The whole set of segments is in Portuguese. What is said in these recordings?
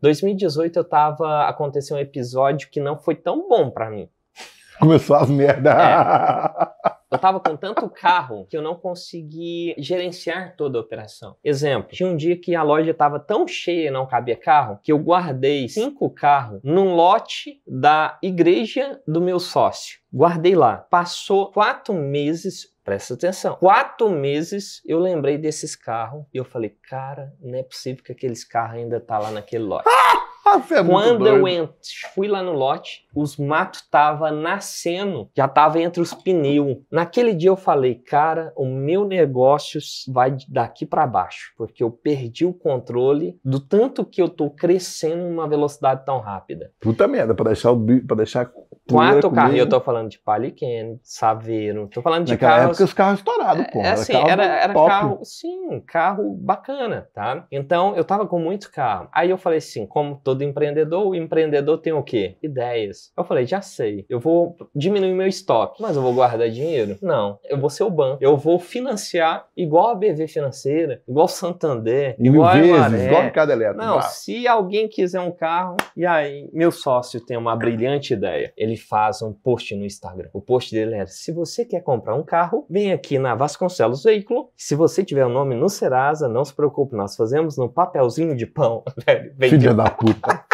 2018 eu tava. Aconteceu um episódio que não foi tão bom para mim. Começou as merdas É. Eu tava com tanto carro que eu não consegui gerenciar toda a operação. Exemplo, tinha um dia que a loja estava tão cheia e não cabia carro que eu guardei cinco carros num lote da igreja do meu sócio. Guardei lá. Passou quatro meses Presta atenção. Quatro meses eu lembrei desses carros e eu falei, cara, não é possível que aqueles carros ainda tá lá naquele lote. Ah, ah, é Quando eu entro, fui lá no lote, os matos tava nascendo, já tava entre os pneus. Naquele dia eu falei, cara, o meu negócio vai daqui para baixo, porque eu perdi o controle do tanto que eu tô crescendo uma velocidade tão rápida. Puta merda, para deixar para deixar Quatro carros, eu tô falando de Paliquen, Saveiro, tô falando de Naquela carros... época os carros estourados, pô. É, era assim, carro era, era carro, sim, carro bacana, tá? Então, eu tava com muito carro. Aí eu falei assim, como todo empreendedor, o empreendedor tem o quê? Ideias. Eu falei, já sei, eu vou diminuir meu estoque, mas eu vou guardar dinheiro? Não, eu vou ser o banco, eu vou financiar igual a BV Financeira, igual Santander, Mil igual vezes, a Maré. igual a cada elétrico. Não, se alguém quiser um carro, e aí meu sócio tem uma brilhante ideia, ele faz um post no Instagram. O post dele era: é, se você quer comprar um carro, vem aqui na Vasconcelos Veículo. Se você tiver o nome no Serasa, não se preocupe, nós fazemos no papelzinho de pão. Filha da puta.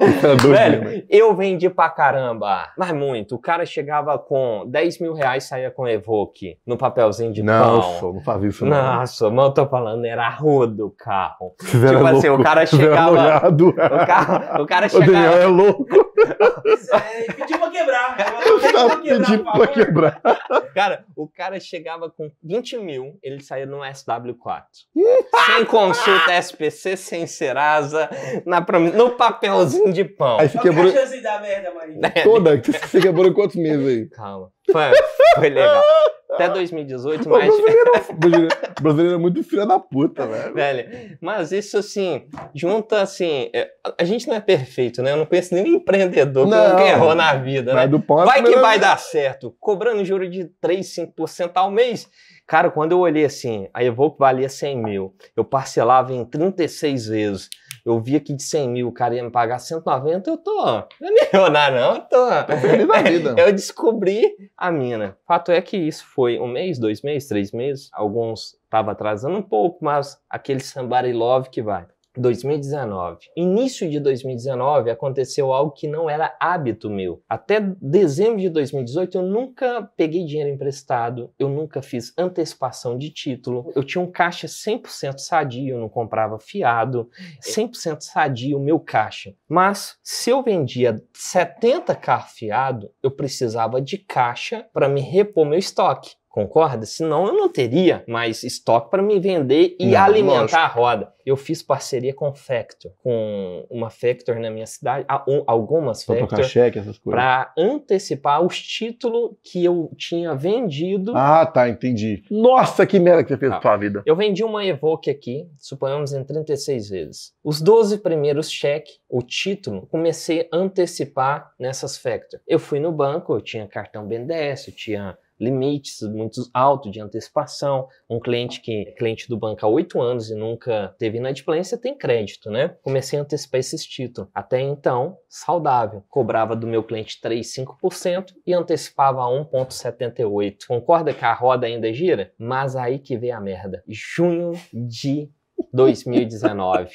Tá Velho, né, eu vendi pra caramba. Mas muito. O cara chegava com 10 mil reais, saía com Evoque no papelzinho de não, pão. Nossa, isso. Não. Nossa, mas eu tô falando, era rudo o carro. Tipo louco, assim, o cara chegava. O cara, o cara chegava. O Daniel é louco. É, pediu pra quebrar. pediu pedindo pra quebrar. Cara, o cara chegava com 20 mil, ele saía no SW4. sem consulta SPC, sem Serasa, na, no papelzinho pedacinho de pão. Aí você quebrou. É a chance da merda, Marinho? É. Toda. Você quebrou quantos meses aí? Calma. Foi, foi legal. Até 2018, mas. O brasileiro, era é, é muito filho da puta, velho. velho. Mas isso, assim, junta, assim. A gente não é perfeito, né? Eu não conheço nem empreendedor que não, errou na vida, né? vai que vai dar certo. Cobrando juro de 3, 5% ao mês. Cara, quando eu olhei assim, a Evoque valia 100 mil. Eu parcelava em 36 vezes. Eu via que de 100 mil o cara ia me pagar 190, eu tô. Não é milionário, não, eu tô. tô vida. eu descobri a mina. Fato é que isso foi um mês, dois meses, três meses. Alguns estavam atrasando um pouco, mas aquele somebody love que vai. 2019. Início de 2019 aconteceu algo que não era hábito meu. Até dezembro de 2018 eu nunca peguei dinheiro emprestado, eu nunca fiz antecipação de título, eu tinha um caixa 100% sadio, não comprava fiado, 100% sadio o meu caixa. Mas se eu vendia 70 carros fiado, eu precisava de caixa para me repor meu estoque. Concorda? Senão eu não teria mais estoque para me vender e não, alimentar lógico. a roda. Eu fiz parceria com Factor, com uma Factor na minha cidade, algumas Factor, para antecipar os títulos que eu tinha vendido. Ah, tá, entendi. Nossa, que merda que você fez ah, sua vida. Eu vendi uma Evoque aqui, suponhamos em 36 vezes. Os 12 primeiros cheques, o título, comecei a antecipar nessas Factor. Eu fui no banco, eu tinha cartão BNDES, eu tinha limites muito altos de antecipação. Um cliente que é cliente do banco há oito anos e nunca teve inadimplência tem crédito, né? Comecei a antecipar esses títulos. Até então, saudável. Cobrava do meu cliente 3,5% e antecipava a 1,78%. Concorda que a roda ainda gira? Mas aí que vem a merda. Junho de 2019.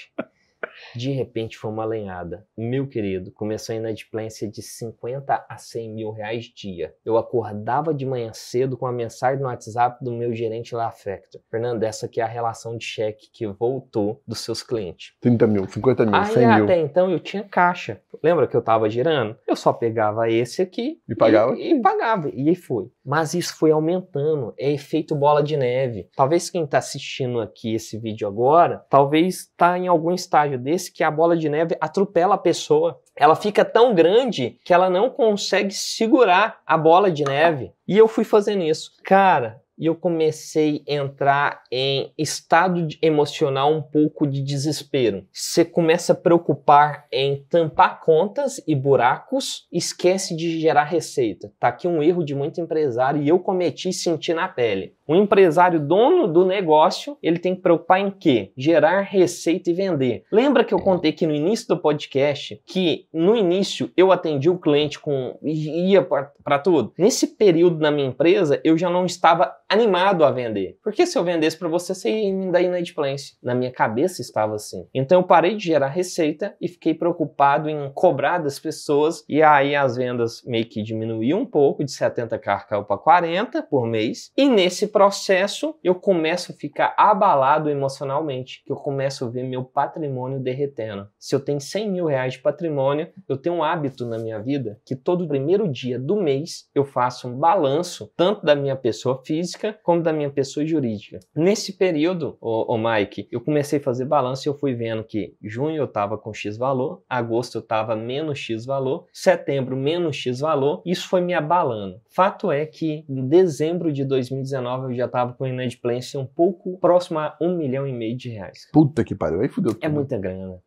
De repente foi uma lenhada. Meu querido, começou a inadimplência de 50 a 100 mil reais dia. Eu acordava de manhã cedo com a mensagem no WhatsApp do meu gerente lá Factor. Fernando, essa aqui é a relação de cheque que voltou dos seus clientes. 30 mil, 50 mil, Aí, 100 mil. Até então eu tinha caixa. Lembra que eu tava girando? Eu só pegava esse aqui. E pagava? E, e pagava. E aí foi. Mas isso foi aumentando. É efeito bola de neve. Talvez quem está assistindo aqui esse vídeo agora, talvez está em algum estágio desse que a bola de neve atropela a pessoa. Ela fica tão grande que ela não consegue segurar a bola de neve. E eu fui fazendo isso. Cara, e eu comecei a entrar em estado emocional um pouco de desespero. Você começa a preocupar em tampar contas e buracos, esquece de gerar receita. Tá aqui um erro de muito empresário e eu cometi e senti na pele. Um empresário dono do negócio, ele tem que preocupar em quê? Gerar receita e vender. Lembra que eu contei aqui no início do podcast que no início eu atendi o cliente com ia para tudo. Nesse período na minha empresa, eu já não estava animado a vender. Porque se eu vendesse para você, você ia me dar inadimplência. Na minha cabeça estava assim. Então eu parei de gerar receita e fiquei preocupado em cobrar das pessoas e aí as vendas meio que diminuíam um pouco, de 70k caiu para 40 por mês. E nesse processo, eu começo a ficar abalado emocionalmente, que eu começo a ver meu patrimônio derretendo. Se eu tenho 100 mil reais de patrimônio, eu tenho um hábito na minha vida que todo primeiro dia do mês eu faço um balanço, tanto da minha pessoa física como da minha pessoa jurídica. Nesse período, o, Mike, eu comecei a fazer balanço e eu fui vendo que junho eu estava com X valor, agosto eu estava menos X valor, setembro menos X valor, isso foi me abalando. Fato é que em dezembro de 2019 eu já estava com inadimplência um pouco próximo a um milhão e meio de reais. Puta que pariu, aí fudeu. É tudo. É muita grana.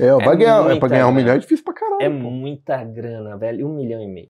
É, é vai ganhar, é pra ganhar um milhão é difícil pra caralho. É pô. muita grana, velho. Um milhão e meio.